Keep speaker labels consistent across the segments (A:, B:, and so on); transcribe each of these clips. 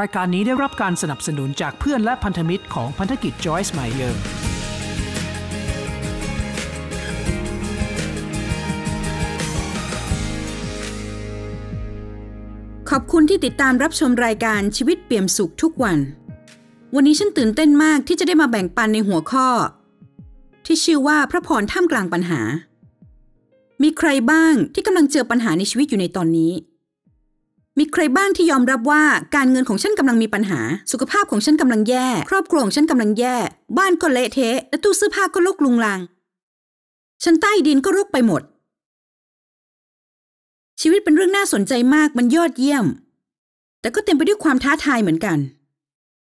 A: รายการนี้ได้รับการสนับสนุนจากเพื่อนและพันธมิตรของพันธกิจจอยส์ไมเยอร์ขอบคุณที่ติดตามรับชมรายการชีวิตเปี่ยมสุขทุกวัน วันนี้ฉันตื่นเต้นมากที่จะได้มาแบ่งปันในหัวข้อ ที่ชื่อว่าพระพรท่ามกลางปัญหา มีใครบ้างที่กำลังเจอปัญหาในชีวิตอยู่ในตอนนี้มีใครบ้างที่ยอมรับว่าการเงินของฉันกำลังมีปัญหา สุขภาพของฉันกำลังแย่ ครอบครัวของฉันกำลังแย่ บ้านก็เละเทะ และตู้เสื้อผ้าก็ลกลุงลัง ฉันใต้ดินก็รกไปหมด ชีวิตเป็นเรื่องน่าสนใจมากมันยอดเยี่ยม แต่ก็เต็มไปด้วยความท้าทายเหมือนกัน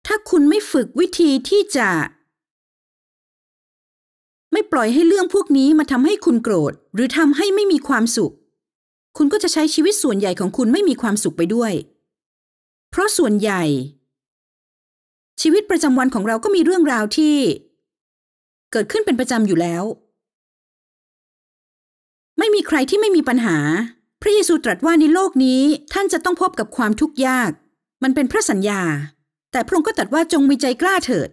A: ถ้าคุณไม่ฝึกวิธีที่จะ ไม่ปล่อยให้เรื่องพวกนี้มาทำให้คุณโกรธหรือทำให้ไม่มีความสุขคุณก็จะใช้ชีวิตส่วนใหญ่ของคุณไม่มีความสุขไปด้วย เพราะส่วนใหญ่ ชีวิตประจำวันของเราก็มีเรื่องราวที่ เกิดขึ้นเป็นประจำอยู่แล้ว ไม่มีใครที่ไม่มีปัญหา พระเยซูตรัสว่าในโลกนี้ ท่านจะต้องพบกับความทุกข์ยาก มันเป็นพระสัญญา แต่พระองค์ก็ตรัสว่าจงมีใจกล้าเถิด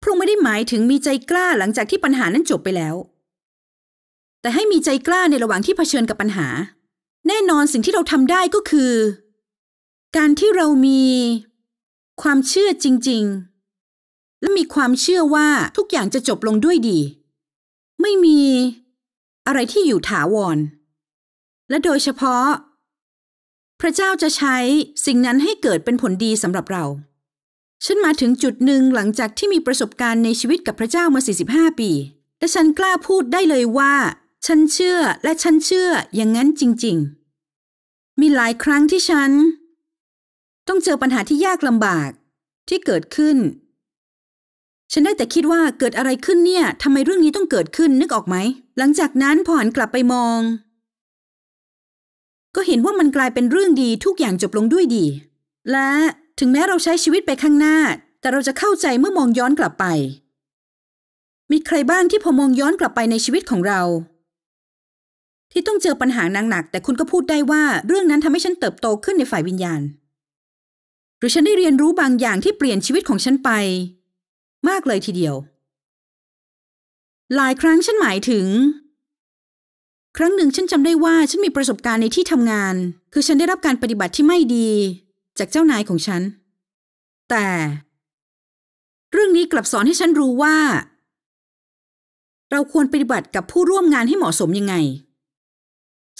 A: พระองค์ไม่ได้หมายถึงมีใจกล้าหลังจากที่ปัญหานั้นจบไปแล้ว แต่ให้มีใจกล้าในระหว่างที่เผชิญกับปัญหาแน่นอนสิ่งที่เราทำได้ก็คือ การที่เรามีความเชื่อจริงๆ และมีความเชื่อว่าทุกอย่างจะจบลงด้วยดี ไม่มีอะไรที่อยู่ถาวร และโดยเฉพาะ พระเจ้าจะใช้สิ่งนั้นให้เกิดเป็นผลดีสำหรับเรา ฉันมาถึงจุดหนึ่งหลังจากที่มีประสบการณ์ในชีวิตกับพระเจ้ามา 45 ปี และฉันกล้าพูดได้เลยว่าฉันเชื่อและฉันเชื่ออย่างนั้นจริงๆ มีหลายครั้งที่ฉัน ต้องเจอปัญหาที่ยากลำบากที่เกิดขึ้น ฉันได้แต่คิดว่าเกิดอะไรขึ้นเนี่ยทำไมเรื่องนี้ต้องเกิดขึ้นนึกออกไหม หลังจากนั้นผ่อนกลับไปมอง ก็เห็นว่ามันกลายเป็นเรื่องดีทุกอย่างจบลงด้วยดี และถึงแม้เราใช้ชีวิตไปข้างหน้า แต่เราจะเข้าใจเมื่อมองย้อนกลับไป มีใครบ้างที่พอมองย้อนกลับไปในชีวิตของเราที่ต้องเจอปัญหาหนักๆแต่คุณก็พูดได้ว่าเรื่องนั้นทำให้ฉันเติบโตขึ้นในฝ่ายวิญญาณ หรือฉันได้เรียนรู้บางอย่างที่เปลี่ยนชีวิตของฉันไป มากเลยทีเดียว หลายครั้งฉันหมายถึง ครั้งหนึ่งฉันจำได้ว่า ฉันมีประสบการณ์ในที่ทำงาน คือฉันได้รับการปฏิบัติที่ไม่ดี จากเจ้านายของฉัน แต่ เรื่องนี้กลับสอนให้ฉันรู้ว่า
B: เราควรปฏิบัติกับผู้ร่วมงานให้เหมาะสมยังไง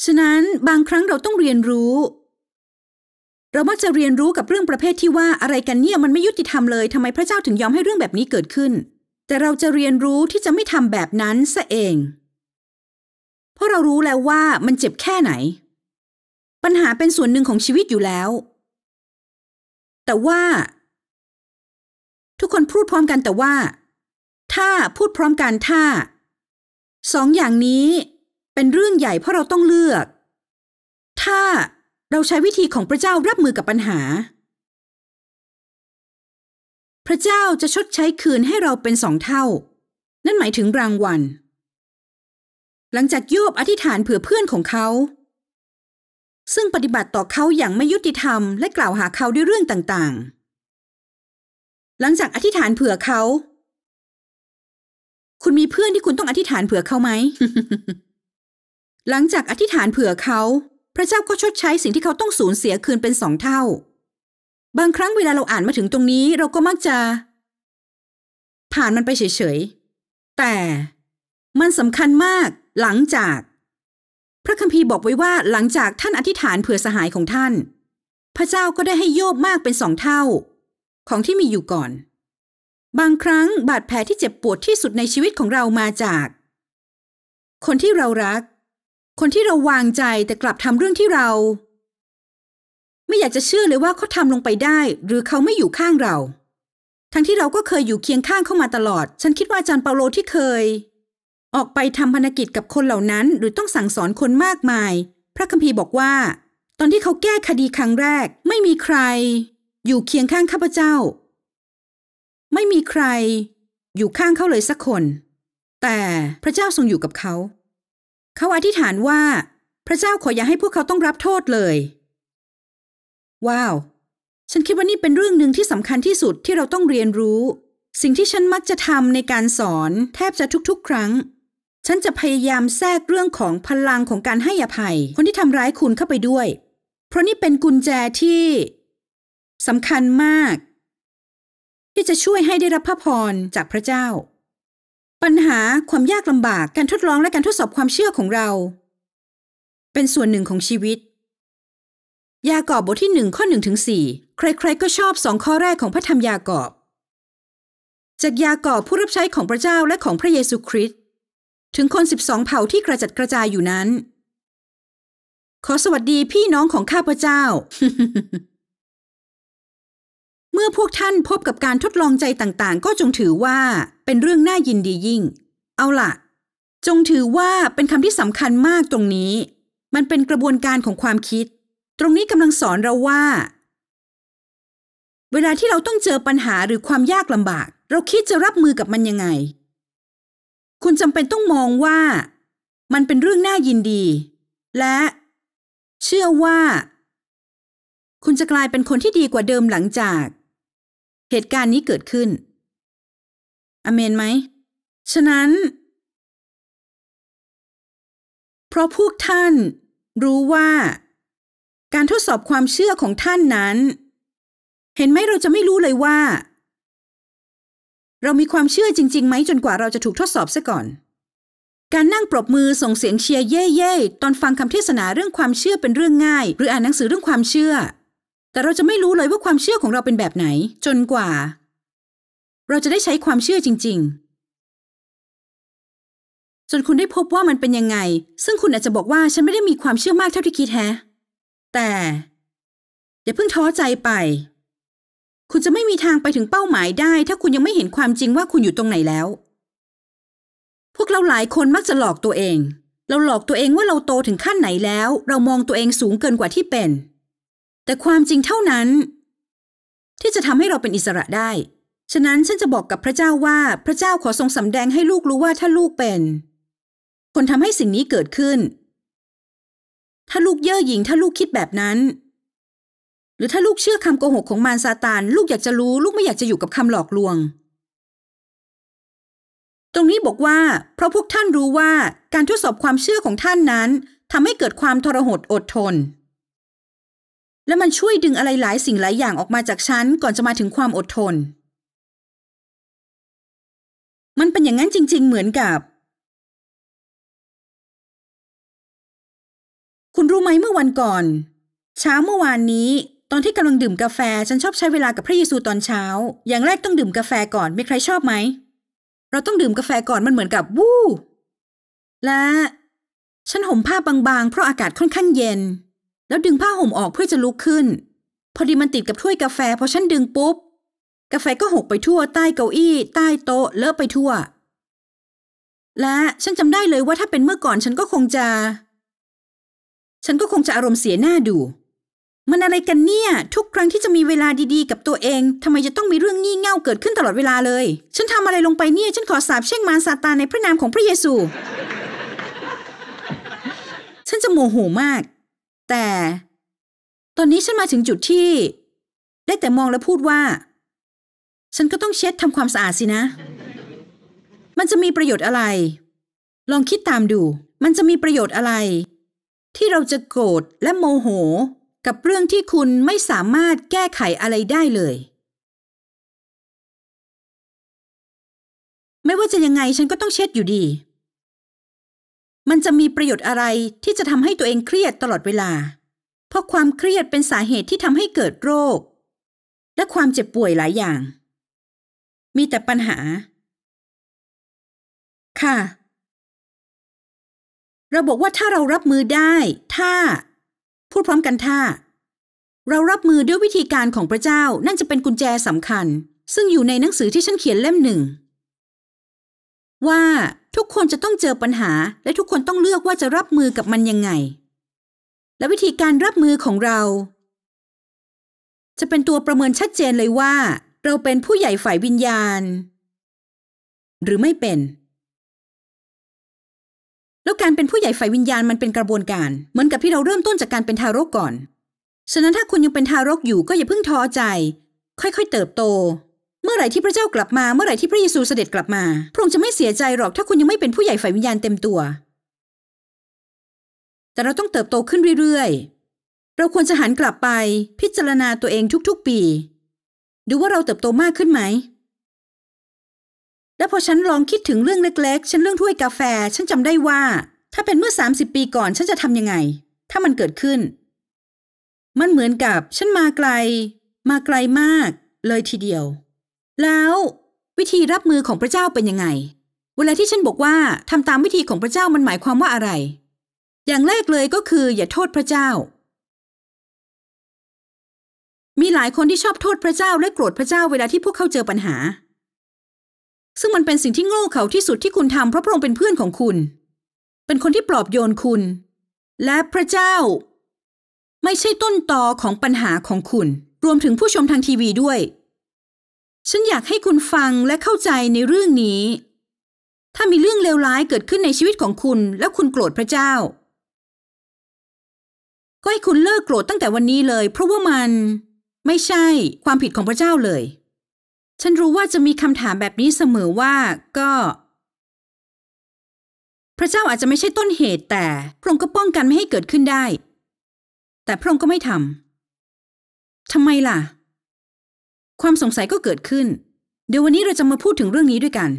A: ฉะนั้นบางครั้งเราต้องเรียนรู้ เรามักจะเรียนรู้กับเรื่องประเภทที่ว่าอะไรกันเนี่ยมันไม่ยุติธรรมเลยทำไมพระเจ้าถึงยอมให้เรื่องแบบนี้เกิดขึ้น แต่เราจะเรียนรู้ที่จะไม่ทำแบบนั้นซะเอง เพราะเรารู้แล้วว่ามันเจ็บแค่ไหน ปัญหาเป็นส่วนหนึ่งของชีวิตอยู่แล้ว แต่ว่า ทุกคนพูดพร้อมกันแต่ว่า ถ้าพูดพร้อมกันถ้าสองอย่างนี้เป็นเรื่องใหญ่เพราะเราต้องเลือก ถ้าเราใช้วิธีของพระเจ้ารับมือกับปัญหา
B: พระเจ้าจะชดใช้คืนให้เราเป็นสองเท่า
A: นั่นหมายถึงรางวัล หลังจากโยบอธิษฐานเผื่อเพื่อนของเขา ซึ่งปฏิบัติต่อเขาอย่างไม่ยุติธรรม และกล่าวหาเขาด้วยเรื่อง
B: ต่างๆ หลังจากอธิษฐานเผื่อเขา
A: คุณมีเพื่อนที่คุณต้องอธิษฐานเผื่อเขาไหมหลังจากอธิษฐานเผื่อเขา พระเจ้าก็ชดใช้สิ่งที่เขาต้องสูญเสียคืนเป็นสองเท่า บางครั้งเวลาเราอ่านมาถึงตรงนี้เราก็มักจะ ผ่านมันไปเฉย ๆ แต่มันสำคัญมาก หลังจาก พระคัมภีร์บอกไว้ว่าหลังจากท่านอธิษฐานเผื่อสหายของท่าน พระเจ้าก็ได้ให้โยบมากเป็นสองเท่า ของที่มีอยู่ก่อน บางครั้งบาดแผลที่เจ็บปวดที่สุดในชีวิตของเรามาจาก คนที่เรารักคนที่เราวางใจแต่กลับทำเรื่องที่เรา ไม่อยากจะเชื่อเลยว่าเขาทำลงไปได้หรือเขาไม่อยู่ข้างเรา ทั้งที่เราก็เคยอยู่เคียงข้างเขามาตลอด ฉันคิดว่าอาจารย์เปาโลที่เคย ออกไปทำพันกิจกับคนเหล่านั้นหรือต้องสั่งสอนคนมากมาย พระคัมภีร์บอกว่า ตอนที่เขาแก้คดีครั้งแรกไม่มีใครอยู่เคียงข้างข้าพเจ้า ไม่มีใครอยู่ข้างเขาเลยสักคน แต่พระเจ้าทรงอยู่กับเขาเขาอธิษฐานว่า พระเจ้าขออย่าให้พวกเขาต้องรับโทษเลย ว้าวฉันคิดว่านี่เป็นเรื่องหนึ่งที่สำคัญที่สุดที่เราต้องเรียนรู้ สิ่งที่ฉันมักจะทำในการสอนแทบจะทุก ๆ ครั้ง ฉันจะพยายามแทรกเรื่องของพลังของการให้อภัย คนที่ทำร้ายคุณเข้าไปด้วย เพราะนี่เป็นกุญแจที่สำคัญมาก ที่จะช่วยให้ได้รับพระพรจากพระเจ้าปัญหาความยากลำบากการทดลองและการทดสอบความเชื่อของเรา เป็นส่วนหนึ่งของชีวิต ยากอบบทที่หนึ่งข้อหนึ่งถึงสี่ใครๆก็ชอบสองข้อแรกของพระธรรมยากอบ จากยากอบผู้รับใช้ของพระเจ้าและของพระเยซูคริสต์ถึงคนสิบสองเผ่าที่กระจัดกระจายอยู่นั้น ขอสวัสดีพี่น้องของข้าพระเจ้าเมื่อพวกท่านพบกับการทดลองใจต่างๆ ก็จงถือว่าเป็นเรื่องน่ายินดียิ่ง เอาล่ะ จงถือว่าเป็นคำที่สำคัญมากตรงนี้ มันเป็นกระบวนการของความคิด ตรงนี้กำลังสอนเราว่า เวลาที่เราต้องเจอปัญหาหรือความยากลำบาก เราคิดจะรับมือกับมันยังไง คุณจำเป็นต้องมองว่า มันเป็นเรื่องน่ายินดี และเชื่อว่า คุณจะกลายเป็นคนที่ดีกว่าเดิม
B: หลังจากเหตุการณ์นี้เกิดขึ้น อเมนไหมฉะนั้น เพราะพวกท่าน
A: รู้ว่า การทดสอบความเชื่อของท่านนั้น เห็นไหมเราจะไม่รู้เลยว่า เรามีความเชื่อจริงๆไหม จนกว่าเราจะถูกทดสอบซะก่อน การนั่งปรบมือส่งเสียงเชียร์เย่เย่ตอนฟังคำเทศนาเรื่องความเชื่อเป็นเรื่องง่าย หรืออ่านหนังสือเรื่องความเชื่อแต่เราจะไม่รู้เลยว่าความเชื่อของเราเป็นแบบไหน จนกว่า เราจะได้ใช้ความเชื่อจริงๆ จนคุณได้พบว่ามันเป็นยังไง ซึ่งคุณอาจจะบอกว่าฉันไม่ได้มีความเชื่อมากเท่าที่คิดแฮะแต่อย่าเพิ่งท้อใจไป คุณจะไม่มีทางไปถึงเป้าหมายได้ ถ้าคุณยังไม่เห็นความจริงว่าคุณอยู่ตรงไหนแล้ว พวกเราหลายคนมักจะหลอกตัวเอง เราหลอกตัวเองว่าเราโตถึงขั้นไหนแล้ว เรามองตัวเองสูงเกินกว่าที่เป็นแต่ความจริงเท่านั้น ที่จะทำให้เราเป็นอิสระได้ ฉะนั้นฉันจะบอกกับพระเจ้าว่าพระเจ้าขอทรงสำแดงให้ลูกรู้ว่าถ้าลูกเป็น คนทำให้สิ่งนี้เกิดขึ้น ถ้าลูกเย่อหยิ่งถ้าลูกคิดแบบนั้น หรือถ้าลูกเชื่อคำโกหกของมารซาตาน ลูกอยากจะรู้ลูกไม่อยากจะอยู่กับคำหลอกลวง ตรงนี้บอกว่าเพราะพวกท่านรู้ว่าการทดสอบความเชื่อของท่านนั้นทำให้เกิดความทรหดอดทนและมันช่วยดึงอะไรหลายสิ่งหลายอย่างออกมาจ
B: ากฉันก่อนจะมาถึงความอดทน มันเป็นอย่างนั้นจริง ๆ เหมือนกับ
A: คุณรู้ไหมเมื่อวันก่อน เช้าเมื่อวานนี้ ตอนที่กำลังดื่มกาแฟฉันชอบใช้เวลากับพระเยซูตอนเช้าอย่างแรกต้องดื่มกาแฟก่อนมีใครชอบไหม เราต้องดื่มกาแฟก่อนมันเหมือนกับวู้ และ ฉันห่มผ้าบางๆเพราะอากาศค่อนข้างเย็นแล้วดึงผ้าห่มออกเพื่อจะลุกขึ้น พอดีมันติดกับถ้วยกาแฟพอฉันดึงปุ๊บ กาแฟก็หกไปทั่วใต้เก้าอี้ ใต้โต๊ะเลอะไปทั่ว และฉันจำได้เลยว่าถ้าเป็นเมื่อก่อนฉันก็คงจะ ฉันก็คงจะอารมณ์เสียหน้าดู มันอะไรกันเนี่ยทุกครั้งที่จะมีเวลาดีๆกับตัวเองทำไมจะต้องมีเรื่องงี่เง่าเกิดขึ้นตลอดเวลาเลย ฉันทำอะไรลงไปเนี่ยฉันขอสาบแช่งมารซาตานในพระนามของพระเยซู ฉันจะโมโหมากแต่ตอนนี้ฉันมาถึงจุดที่ได้แต่มองและพูดว่า ฉันก็ต้องเช็ดทำความสะอาดสินะ มันจะมีประโยชน์อะไร ลองคิดตามดู มันจะมีประโยชน์อะไร ที่เราจะโกรธและโมโห กับเรื่องที่คุณไม่สามารถแก้ไขอะไร
B: ได้เลย ไม่ว่าจะยัง
A: ไงฉันก็ต้องเช็ดอยู่ดีมันจะมีประโยชน์อะไรที่จะทำให้ตัวเองเครียดตลอดเวลา เพราะความเครียดเป็นสาเหตุที่ทำให้เกิดโรค และความเจ็บป่วยหลายอย่าง มีแต่ปัญหา
B: ค่ะ เราบอกว่าถ้าเรารับมือได้
A: ถ้า พูดพร้อมกันถ้า เรารับมือด้วยวิธีการของพระเจ้านั่นจะเป็นกุญแจสำคัญ ซึ่งอยู่ในหนังสือที่ฉันเขียนเล่มหนึ่ง ว่าทุกคนจะต้องเจอปัญหา และทุกคนต้องเลือกว่าจะรับมือกับมันยังไง และวิธีการรับมือของเรา จะเป็นตัวประเมิน
B: ชัดเจนเลยว่า เราเป็นผู้ใหญ่ฝ่ายวิญญาณ หรือไม่เป็
A: น แล้วการเป็นผู้ใหญ่ฝ่ายวิญญาณมันเป็นกระบวนการ เหมือนกับที่เราเริ่มต้นจากการเป็นทารกก่อนฉะนั้นถ้าคุณยังเป็นทารกอยู่ก็อย่าเพิ่งท้อใจ ค่อย ๆ เติบโตเมื่อไหร่ที่พระเจ้ากลับมาเมื่อไหร่ที่พระเยซูเสด็จกลับมา พระองค์จะไม่เสียใจหรอก ถ้าคุณยังไม่เป็นผู้ใหญ่ฝ่ายวิญญาณเต็มตัว แต่เราต้องเติบโตขึ้นเรื่อย ๆ เราควรจะหันกลับไป พิจารณาตัวเองทุกๆ ปี ดูว่าเราเติบโตมากขึ้นไหม และพอฉันลองคิดถึงเรื่องเล็กๆฉันเรื่องถ้วยกาแฟฉันจำได้ว่า ถ้าเป็นเมื่อ 30 ปีก่อนฉันจะทํำยังไง ถ้ามันเกิดขึ้น มันเหมือนกับ ฉันมาไกล มาไกลมาก เลยทีเดียวแล้ววิธีรับมือของพระเจ้าเป็นยังไงเวลาที่ฉันบอกว่าทำตามวิธีของพระเจ้ามันหมายความว่าอะไร อย่างแรกเลยก็คืออย่าโทษพระเจ้า มีหลายคนที่ชอบโทษพระเจ้าและโกรธพระเจ้าเวลาที่พวกเขาเจอปัญหา ซึ่งมันเป็นสิ่งที่โง่เขลาที่สุดที่คุณทำเพราะพระองค์เป็นเพื่อนของคุณ เป็นคนที่ปลอบโยนคุณ และพระเจ้า ไม่ใช่ต้นตอของปัญหาของคุณ รวมถึงผู้ชมทางทีวีด้วยฉันอยากให้คุณฟังและเข้าใจในเรื่องนี้ ถ้ามีเรื่องเลวร้ายเกิดขึ้นในชีวิตของคุณแล้วคุณโกรธพระเจ้า ก็ให้คุณเลิกโกรธตั้งแต่วันนี้เลย เพราะว่ามันไม่ใช่ความผิดของพระเจ้าเลย ฉันรู้ว่าจะมีคำถามแบบนี้เสมอว่าก็ พระเจ้าอาจจะไม่ใช่ต้นเหตุแต่ พระองค์ก็ป้องกันไม่ให้เกิด
B: ขึ้นได้ แต่พระองค์ก็ไม่ทำทำไมล่ะ
A: ความสงสัยก็เกิดขึ้น เดี๋ยววันนี้เราจะมาพูดถึงเรื่องนี้ด้วยกัน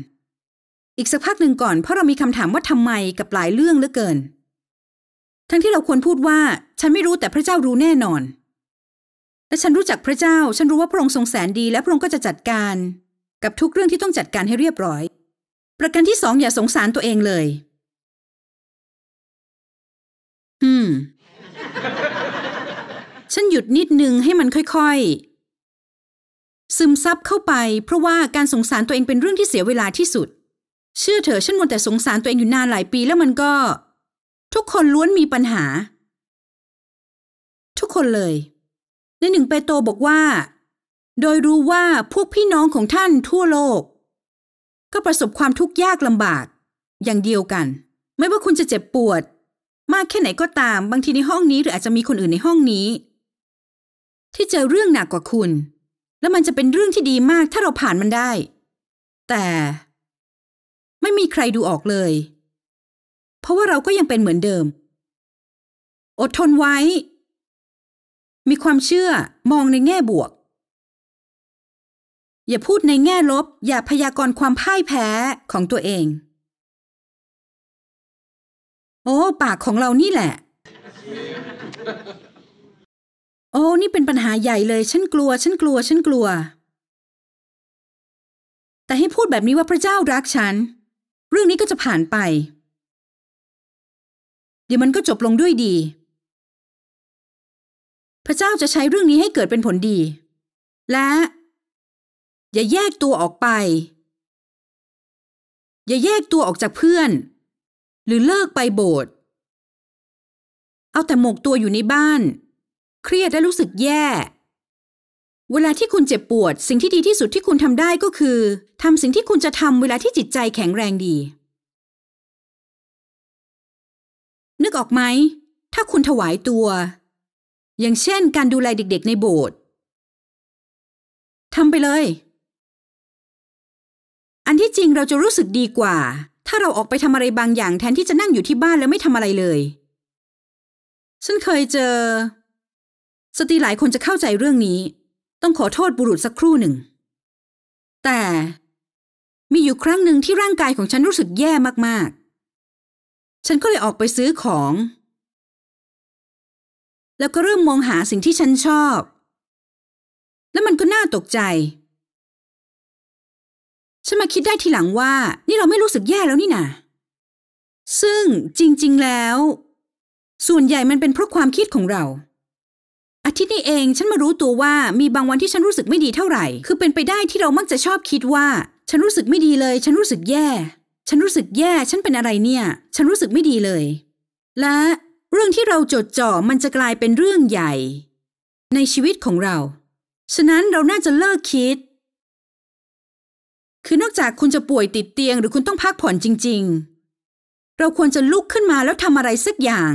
A: อีกสักพักหนึ่งก่อน เพราะเรามีคำถามว่า ทำไมกับหลายเรื่องเหลือเกิน ทั้งที่เราควรพูดว่า ฉันไม่รู้แต่พระเจ้ารู้แน่นอน และฉันรู้จักพระเจ้า ฉันรู้ว่าพระองค์ทรงแสนดีและพระองค์ก็จะจัดการ กับทุกเรื่องที่ต้องจัดการให้เรียบร้อย ประการที่สองอย่าสงสารตัวเองเลย อืม ฉันหยุดนิดนึงให้มันค่อยซึมซับเข้าไปเพราะว่าการสงสารตัวเองเป็นเรื่องที่เสียเวลาที่สุดเชื่อเถอะฉันมัวแต่สงสารตัวเองอยู่นานหลายปีแล้วมันก็ ทุกคนล้วนมีปัญหา ทุกคนเลยในหนึ่งเปโตบอกว่า โดยรู้ว่าพวกพี่น้องของท่านทั่วโลก ก็ประสบความทุกข์ยากลำบาก อย่างเดียวกัน ไม่ว่าคุณจะเจ็บปวด มากแค่ไหนก็ตามบางทีในห้องนี้ หรืออาจจะมีคนอื่นในห้องนี้ ที่เจอเรื่องหนักกว่าคุณแล้วมันจะเป็นเรื่องที่ดีมากถ้าเราผ่านมันได้ แต่
B: ไม่มีใครดูออกเลย เพราะว่าเราก็ยังเป็นเหมือนเดิม
A: อดทนไว้ มีความเชื่อมองในแง่บวก อย่าพูดในแง่ลบอย่าพยากรณ์ความพ่ายแพ้ของตัวเอ
B: ง โอ้ ปากของเรานี่แหละ
A: โอ้นี่เป็นปัญหาใหญ่เลยฉันกลัวฉันกลัวฉันกลัว แต่ให้พูดแบบนี้ว่าพระเจ้ารักฉัน
B: เรื่องนี้ก็จะผ่านไป เดี๋ยวมันก็จบลงด้วยดี พระเจ้าจะใช้เรื่องนี้ให้เกิดเป็นผลดี และ อย่าแยกตัวออกไป อย่าแยกตัวออกจากเพื่อน หรือเลิกไปโบสถ์เอ
A: าแต่หมกตัวอยู่ในบ้านเครียดและรู้สึกแย่ เวลาที่คุณเจ็บปวด สิ่งที่ดีที่สุดที่คุณทำได้ก็คือทำสิ่งที่คุณจะทำเวลาที่จิตใจแข็งแรงดี นึกออกไหม
B: ถ้าคุณถวายตัว อย่างเช่น การดูแลเด็ก ๆในโบสถ์
A: ทำไปเลย อันที่จริงเราจะรู้สึกดีกว่า ถ้าเราออกไปทำอะไรบางอย่างแทนที่จะนั่งอยู่ที่บ้านแล้วไม่ทำอะไรเลย ฉันเคยเจอสตรีหลายคนจะเข้าใจเรื่องนี้ ต้องขอโทษบุรุษสักครู่หนึ่ง แต่มีอยู่ครั้งหนึ่งที่ร่างกายของ
B: ฉันรู้สึกแย่มากๆ ฉันก็เลยออกไปซื้อของ แล้วก็เริ่มมองหาสิ่งที่ฉันชอบ แล้วมันก็น่าตกใจ ฉันมาคิดได้ทีหลังว่านี่เราไม่รู้ส
A: ึกแย่แล้วนี่นะซึ่งจริงๆ แล้ว ส่วนใหญ่มันเป็นเพราะความคิดของเราทิตย์นี้เองฉันมารู้ตัวว่ามีบางวันที่ฉันรู้สึกไม่ดีเท่าไหร่ คือเป็นไปได้ที่เรามักจะชอบคิดว่า ฉันรู้สึกไม่ดีเลย ฉันรู้สึกแย่ ฉันรู้สึกแย่ ฉันเป็นอะไรเนี่ย ฉันรู้สึกไม่ดีเลย และเรื่องที่เราจดจ่อมันจะกลายเป็นเรื่องใหญ่ ในชีวิตของเรา ฉะนั้นเราน่าจะเลิกคิด คือนอกจากคุณจะป่วยติดเตียงหรือคุณต้องพักผ่อนจริง ๆ เราควรจะลุกขึ้นมาแล้วทำอะไรสักอย่าง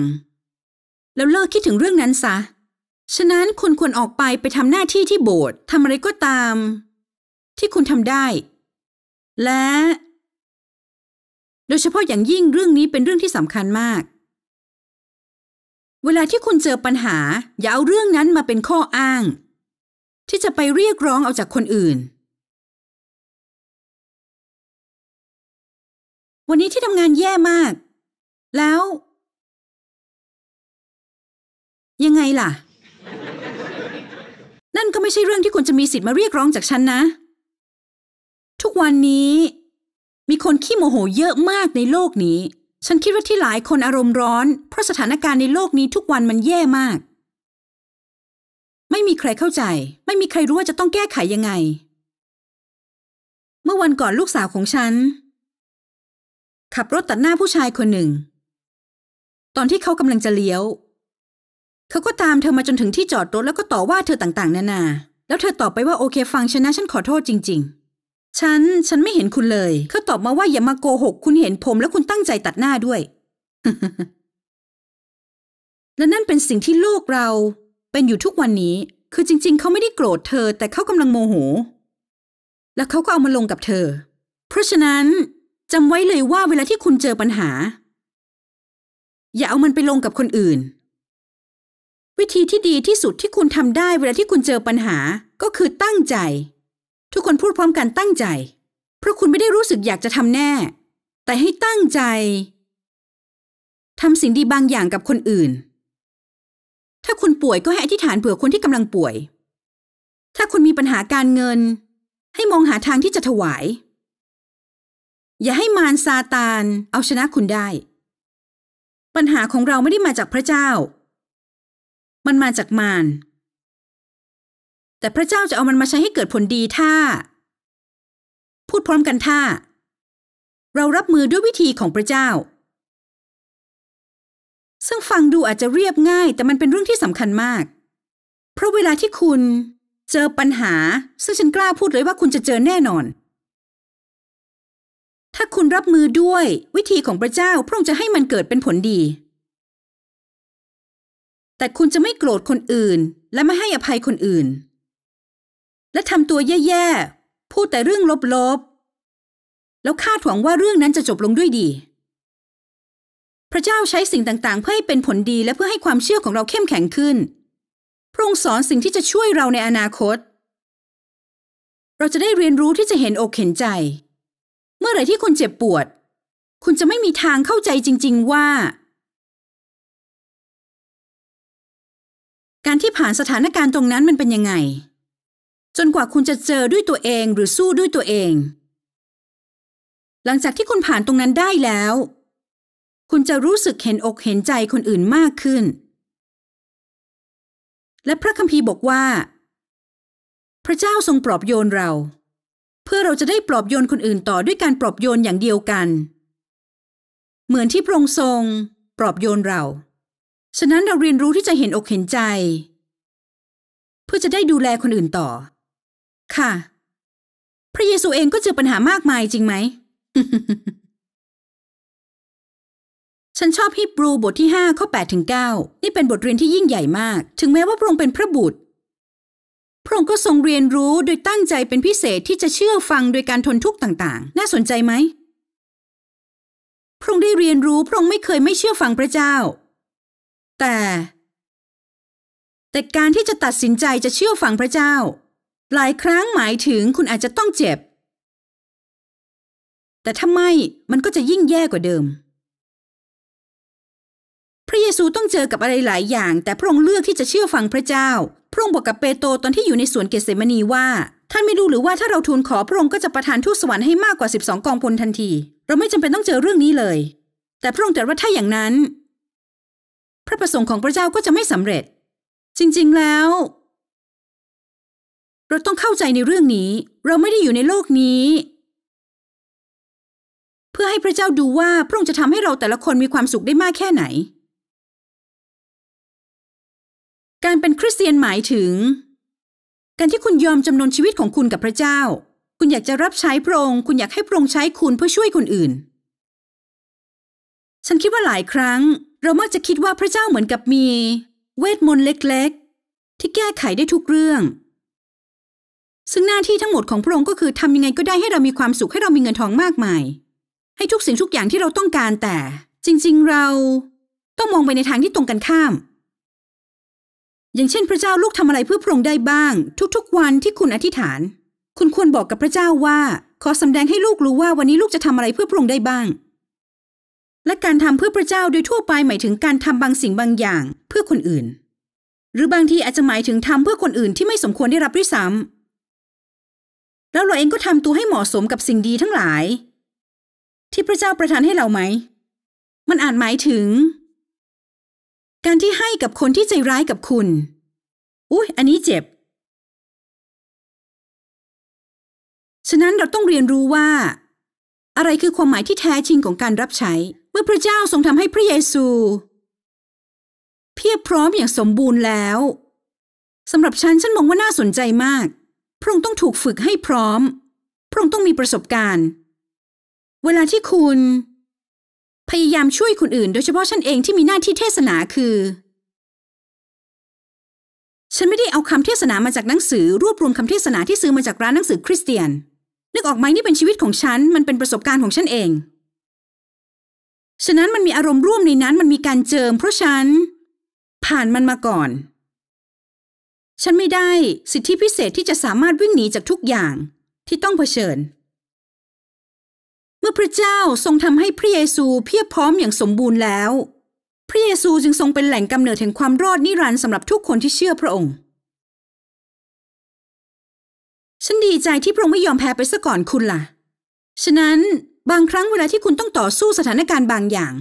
A: แล้วเลิกคิดถึงเรื่องนั้นซะฉะนั้นคุณควรออกไปไปทำหน้าที่ที่โบสถ์ทำอะไรก็ตาม ที่คุณทำได้ และ โดยเฉพาะอย่างยิ่งเรื่องนี้เป็นเรื่องที่สำคัญมาก เวลาที่คุณเจอปัญหา อย่าเอาเรื่องนั้นมาเป็นข้ออ้าง ที่จะไปเรียก
B: ร้องเอาจากคนอื่น วันนี้ที่ทำงานแย่มาก แล้ว
A: ยังไงล่ะนั่นก็ไม่ใช่เรื่องที่คุณจะมีสิทธิ์มาเรียกร้องจากฉันนะ ทุกวันนี้มีคนขี้โมโหเยอะมากในโลกนี้ ฉันคิดว่าที่หลายคนอารมณ์ร้อน เพราะสถานการณ์ในโลกนี้ทุกวันมันแย่มาก ไม่มีใครเข้าใจ ไม่มีใครรู้ว่าจะต้องแ
B: ก้ไขยังไง เมื่อวันก่อนลูกสาวของฉัน
A: ขับรถตัดหน้าผู้ชายคนหนึ่ง ตอนที่เขากำลังจะเลี้ยวเาก็ตามเธอมาจนถึงที่จอดรถแล้วก็ต่อว่าเธอต่างๆ นานา แล้วเธอตอบไปว่าโอเคฟังฉันนะฉันขอโทษจริงๆ ฉันฉันไม่เห็นคุณเลย เขาตอบมาว่าอย่ามาโกหกคุณเห็นผมแล้วคุณตั้งใจตัดหน้าด้วย และนั่นเป็นสิ่งที่โลกเรา เป็นอยู่ทุกวันนี้ คือจริงๆ เขาไม่ได้โกรธเธอแต่เขากำลังโมโห แล้วเขาก็เอามาลงกับเธอ เพราะฉะนั้นจำไว้เลยว่าเวลาที่คุณเจอปัญหา อย่าเอามันไปลงกับคนอื่นวิธีที่ดีที่สุดที่คุณทำได้เวลาที่คุณเจอปัญหาก็คือตั้งใจ ทุกคนพูดพร้อมกันตั้งใจ เพราะคุณไม่ได้รู้สึกอยากจะทำแน่ แต่ให้ตั้งใจทำสิ่งดีบางอย่างกับคนอื่น
B: ถ้าคุณป่วยก็ให้อธิษฐานเผื่อคนที่กำลังป่วย ถ้าคุณมีปัญหา
A: การเงิน ให้มองหาทางที่จะถวาย อย่าให้มารซาตานเอาชนะคุณได้ ปัญหาของเราไม่ได้มาจากพระเจ้า
B: มันมาจากมาร แต่พระเจ้าจะเอามันมาใช้ให้เกิดผลดีถ้า พูดพร้อมกันถ้า เรารั
A: บมือด้วยวิธีของพระเจ้า ซึ่งฟังดูอาจจะเรียบง่าย แต่มันเป็นเรื่องที่สำคัญมาก เพราะเวลาที่คุณเจอปัญหาซึ่งฉันกล้าพูดเลยว่าคุณจะเจอแน่นอน ถ้าคุณรับม
B: ือด้วยวิธีของพระเจ้าพระองค์จะให้มันเกิดเป็นผลดี
A: แต่คุณจะไม่โกรธคนอื่น และไม่ให้อภัยคนอื่น และทำตัวแย่ๆพูดแต่เรื่องลบๆ แล้วคาดหวังว่าเรื่องนั้นจะจบลงด้วยดี พระเจ้าใช้สิ่งต่างๆ เพื่อให้เป็นผลดีและเพื่อให้ความเชื่อของเราเข้มแข็งขึ้น พระองค์สอนสิ่งที่จะช่วยเราในอนาคต เราจะได้เรียนรู้ที่จะเห็นอกเห็นใจ เมื่อไหร่ที่คุณเจ็บปวด
B: คุณจะไม่มีทางเข้าใจจริงๆว่าการที่ผ่านสถานการณ์ตรงนั้นมันเป็นยังไง จนกว่
A: าคุณจะเจอด้วยตัวเองหรือสู้ด้วยตัวเอง หลังจากที่คุณผ่านตรงนั้นได้แล้ว คุณจะรู้สึกเห็นอกเห็นใจคนอื่นมากขึ้น
B: และพระคัมภีร์บอกว่า พระเจ้า
A: ทรงปลอบโยนเรา เพื่อเราจะได้ปลอบโยนคนอื่นต่อด้วยการปลอบโยนอย่างเดียวกัน เหมือนที่พระองค์ทรง ปลอบโยนเราฉะนั้นเราเรียนรู้ที่จะเห็นอกเห็นใจ เพื่อจะได้ดูแลคนอื่นต่อ ค่ะ พระเยซูเองก็เจอปัญหามากมายจริงไหม
B: ฉันชอบฮิบรูบทที่ห้าข้อแปดถึงเก้านี่เป็
A: นบทเรียนที่ยิ่งใหญ่มาก ถึงแม้ว่าพระองค์เป็นพระบุตร พระองค์ก็ทรงเรียนรู้โดยตั้งใจเป็นพิเศษที่จะเชื่อฟังโดยการทนทุกข์ต่างๆ น่าสนใจไหมพระองค์ได้เรียนรู้พระองค์ไม่เคยไม่เชื่อฟังพระเจ้าแต่ แต่การที่จะตัดสินใจจะเชื่อฟังพระเจ้า หลาย
B: ครั้งหมายถึงคุณอาจจะต้องเจ็บ แต่ถ้าไม่ มัน
A: ก็จะยิ่งแย่กว่าเดิม พระเยซูต้องเจอกับอะไรหลายอย่าง แต่พระองค์เลือกที่จะเชื่อฟังพระเจ้า พระองค์บอกกับเปโตรตอนที่อยู่ในสวนเกสเซมานีว่าท่านไม่รู้หรือว่าถ้าเราทูลขอพระองค์ก็จะประทานทูตสวรรค์ให้มากกว่า12กองพลทันที เราไม่จำเป็นต้องเจอเรื่องนี้เลย แต่พระองค์ตรัสว่าถ้าอย่างนั้นพระประสงค์ของพระ
B: เจ้าก็จะไม่สำเร็จ จริงๆ แล้ว เราต้องเข้าใจในเรื่องนี้ เราไม่ได้อยู่ในโลกนี้ เพื่อให้พระเจ้าดูว่าพระองค์จะทำให้เราแต่ละคนมีความสุขได้มากแค่ไหน
A: การเป็นคริสเตียนหมายถึง การที่คุณยอมจำนนชีวิตของคุณกับพระเจ้า คุณอยากจะรับใช้พระองค์ คุณอยากให้พระองค์ใช้คุณเพื่อช่วยคนอื่น ฉันคิดว่าหลายครั้งเรามักจะคิดว่าพระเจ้าเหมือนกับมีเวทมนต์เล็กๆ ที่แก้ไขได้ทุกเรื่อง ซึ่งหน้าที่ทั้งหมดของพระองค์ก็คือทำยังไงก็ได้ให้เรามีความสุขให้เรามีเงินทองมากมายให้ทุกสิ่งทุกอย่างที่เราต้องการแต่ จริงๆเราต้องมองไปในทางที่ตรงกันข้าม อย่างเช่น พระเจ้าลูกทำอะไรเพื่อพระองค์ได้บ้าง ทุกๆวันที่คุณอธิษฐาน คุณควรบอกกับพระเจ้าว่าขอสำแดงให้ลูกรู้ว่าวันนี้ลูกจะทำอะไรเพื่อพระองค์ได้บ้างและการทำเพื่อพระเจ้าโดยทั่วไปหมายถึงการทำบางสิ่งบางอย่างเพื่อคนอื่น หรือบางทีอาจจะหมายถึงทำเพื่อคนอื่นที่ไม่สมควรได้รับด้วยซ้ำแล้วเราเองก็ทำตัวให้เหมาะสมกับสิ่งดีทั้งหลาย ที่พระ
B: เจ้าประทานให้เราไหม มันอาจหมายถึง การที่ให้กับคนที่ใจร้ายกับคุณ อุ๊ย อันนี้เจ็บ ฉะนั้นเราต้องเรียนรู้ว่า อะไรคือความหมายที่แท้
A: จริงของการรับใช้เมื่อพระเจ้าทรงทำให้พระเยซูเพียบพร้อมอย่างสมบูรณ์แล้วสำหรับฉัน ฉันมองว่าน่าสนใจมาก พระองค์ต้องถูกฝึกให้พร้อม พระองค์ต้องมีประสบการณ์ เวลาที่คุณ พยายามช่วยคนอื่น โดยเฉพาะฉันเองที่มีหน้าที่เทศนาคือ ฉันไม่ได้เอาคำเทศนามาจากหนังสือรวบรวมคำเทศนาที่ซื้อมาจากร้านหนังสือคริสเตียนนึกออกไหมนี่เป็นชีวิตของฉันมันเป็นประสบการณ์ของฉันเองฉะนั้นมันมีอารมณ์ร่วมในนั้นมันมีการเจิมเพราะฉัน ผ่านมันมาก่อน ฉันไม่ได้สิทธิพิเศษที่จะสามารถวิ่งหนีจากทุกอย่างที่ต้องเผชิญ เมื่อพระเจ้าทรงทำให้พระเยซูเพียบพร้อมอย่างสมบูรณ์แล้วพระเยซูจึงทรงเป็นแหล่งกำเนิดแห่งความรอดนิรันดร์สำหรับทุกคนที่เชื่อพระองค์ฉันดีใจที่พระองค์ไม่ยอมแพ้ไปซะก่อนคุณล่ะ ฉะนั้นบางครั้งเวลาที่คุณต้องต่อสู้สถานการณ์บางอย่าง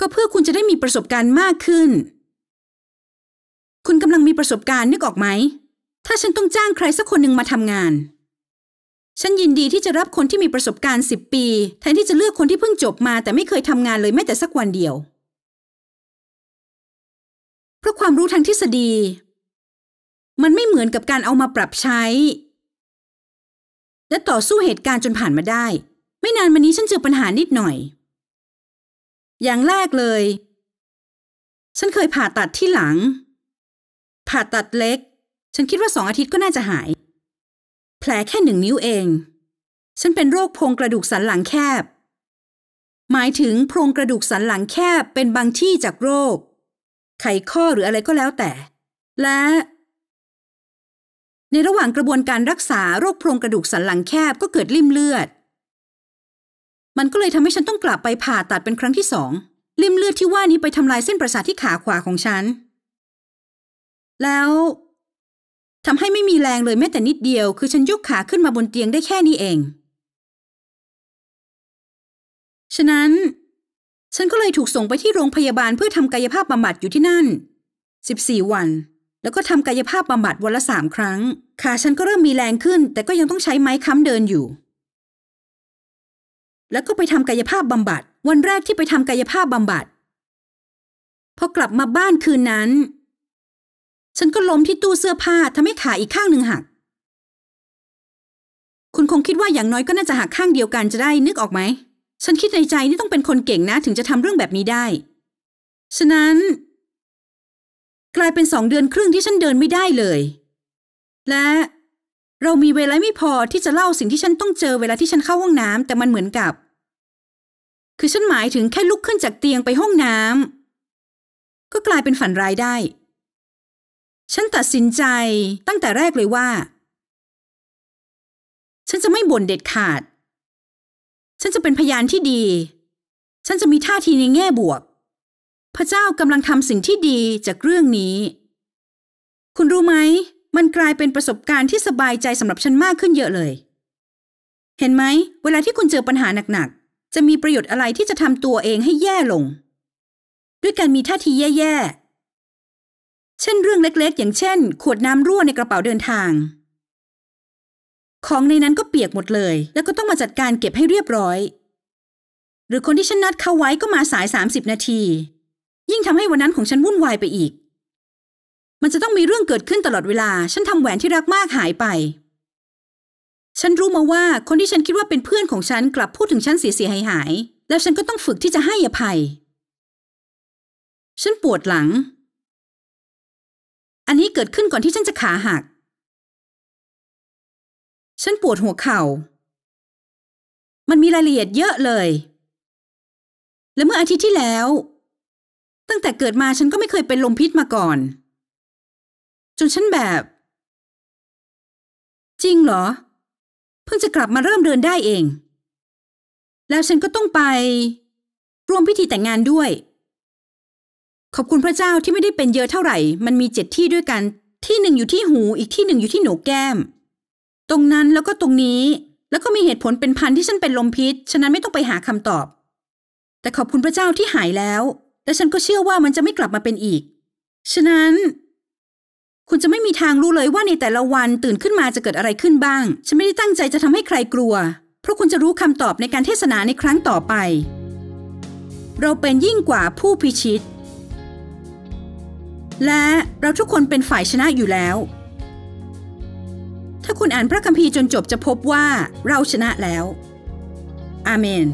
A: ก็เพื่อคุณจะได้มีประสบการณ์มากขึ้น คุณกำลังมีประสบการณ์นึกออกไหม ถ้าฉันต้องจ้างใครสักคนหนึ่งมาทำงาน ฉันยินดีที่จะรับคนที่มีประสบการณ์สิบปี แทนที่จะเลือกคนที่เพิ่งจบมา แต่ไม่เคยทำงานเลยแม้แต่สักวันเดียวเพราะความรู้ทางทฤษฎี มันไม่เหมือนกับการเอามาปรับใช้ และต่อสู้เหตุการณ์จนผ่านมาได้ไม่นานมานี้ฉันเจอปัญหาน
B: ิดหน่อย อย่างแรกเลย ฉันเคยผ่าตัด
A: ที่หลัง ผ่าตัดเล็ก ฉันคิดว่าสองอาทิตย์ก็น่าจะหาย แผลแค่หนึ่งนิ้วเอง ฉันเป็นโรคโพรงกระดูกสันหลังแคบ หมายถึงโพรงกระดูกสันหลังแคบเป็นบางที่จากโรคไขข้อหรืออะไรก็แล้วแต่ และ ในระหว่างกระบวนการรักษาโรคโพรงกระดูกสันหลังแคบก็เกิดริ่มเลือดมันก็เลยทำให้ฉันต้องกลับไปผ่าตัดเป็นครั้งที่สองลิ่มเลือดที่ว่านี้ไปทำลายเส้นประสาทที่ขาขวาของฉัน แล้วทำให้ไม่มีแรงเลยแม้แต่นิดเดียว คือฉันยกขาขึ้นมาบนเตียงได้แค่นี้เอง ฉะนั้น ฉันก็เลยถูกส่งไปที่โรงพยาบาลเพื่อทำกายภาพบำบัดอยู่ที่นั่น14วัน แล้วก็ทำกายภาพบำบัดวันละสามครั้งขาฉันก็เริ่มมีแรงขึ้น แต่ก็ยังต้องใช้ไม้ค้ำเดินอยู่แล้วก็ไปทำกายภาพบำบัด วันแรกที่ไปทำกายภาพบำบัดพอกลับมาบ้านคืนนั้น ฉันก็ล้มที่ตู้เสื้อผ้าทำให้ขาอีกข้างหนึ่งหัก คุณคงคิดว่าอย่างน้อยก็น่าจะหักข้างเดียวกันจะได้นึกออกไหม ฉันคิดในใจนี่ต้องเป็นคนเก่งนะ ถึงจะทำเรื่องแบบนี้ได้ ฉะนั้น กลายเป็นสองเดือนครึ่งที่ฉันเดินไม่ได้เลย และเรามีเวลาไม่พอที่จะเล่าสิ่งที่ฉันต้องเจอเวลาที่ฉันเข้าห้องน้ำแต่มันเหมือนกับ คือฉันหมายถึงแค่ลุกขึ้นจากเตียงไปห้องน้ำ ก็กลายเป็นฝันร้ายได้ ฉันตัดสินใจตั้งแต่แรกเลยว่า
B: ฉันจะไม่บ่นเด็ดขาด ฉันจะเป็นพยานที่ดี
A: ฉันจะมีท่าทีในแง่บวก พระเจ้ากำลังทำสิ่งที่ดีจากเรื่องนี้ คุณรู้ไหมมันกลายเป็นประสบการณ์ที่สบายใจสำหรับฉันมากขึ้นเยอะเลย เห็นไหม เวลาที่คุณเจอปัญหาหนักๆ จะมีประโยชน์อะไรที่จะทำตัวเองให้แย่ลง ด้วยการมีท่าทีแย่ๆ เช่นเรื่องเล็กๆ อย่างเช่นขวดน้ำรั่วในกระเป๋าเดินทาง ของในนั้นก็เปียกหมดเลย แล้วก็ต้องมาจัดการเก็บให้เรียบร้อย หรือคนที่ฉันนัดเข้าไว้ก็มาสายสสามิบนาที ยิ่งทำให้วันนั้นของฉันวุ่นวายไปอีกมันจะต้องมีเรื่องเกิดขึ้นตลอดเวลา ฉันทำแหวนที่รักมากหายไป ฉันรู้มาว่าคนที่ฉันคิดว่าเป็นเพื่อนของฉันกลับพูดถึงฉันเสียหายหาย แล้วฉันก็ต้องฝึกที่จะให้อภัย ฉันปวดหลัง
B: อันนี้เกิดขึ้นก่อนที่ฉันจะขาหัก ฉันปวดหัวเข่า มันมีรายละเอียดเยอะเลย และเมื่ออาทิตย์ที่แล้ว ตั้งแต่เกิดมาฉันก็ไม่เคยเป็นลมพิษมาก่อนจนฉัน แบบ จริงเหรอ เพิ่งจะกลับมาเริ่มเดินได้เอง แล้วฉันก็ต้องไป
A: ร่วมพิธีแต่งงานด้วย ขอบคุณพระเจ้าที่ไม่ได้เป็นเยอะเท่าไหร่ มันมีเจ็ดที่ด้วยกันที่หนึ่งอยู่ที่หูอีกที่หนึ่งอยู่ที่หนูแก้ม ตรงนั้นแล้วก็ตรงนี้แล้วก็มีเหตุผลเป็นพันที่ฉันเป็นลมพิษ ฉะนั้นไม่ต้องไปหาคำตอบ แต่ขอบคุณพระเจ้าที่หายแล้วและฉันก็เชื่อว่ามันจะไม่กลับมาเป็นอีก ฉะนั้นคุณจะไม่มีทางรู้เลยว่าในแต่ละวันตื่นขึ้นมาจะเกิดอะไรขึ้นบ้าง ฉันไม่ได้ตั้งใจจะทำให้ใครกลัว เพราะคุณจะรู้คำตอบในการเทศนาในครั้งต่อไป เราเป็นยิ่งกว่าผู้พิชิต และเราทุกคนเป็นฝ่ายชนะอยู่แล้ว ถ้าคุณอ่านพระคัมภีร์จนจบจะพบว่าเราชนะแล้ว อาเมน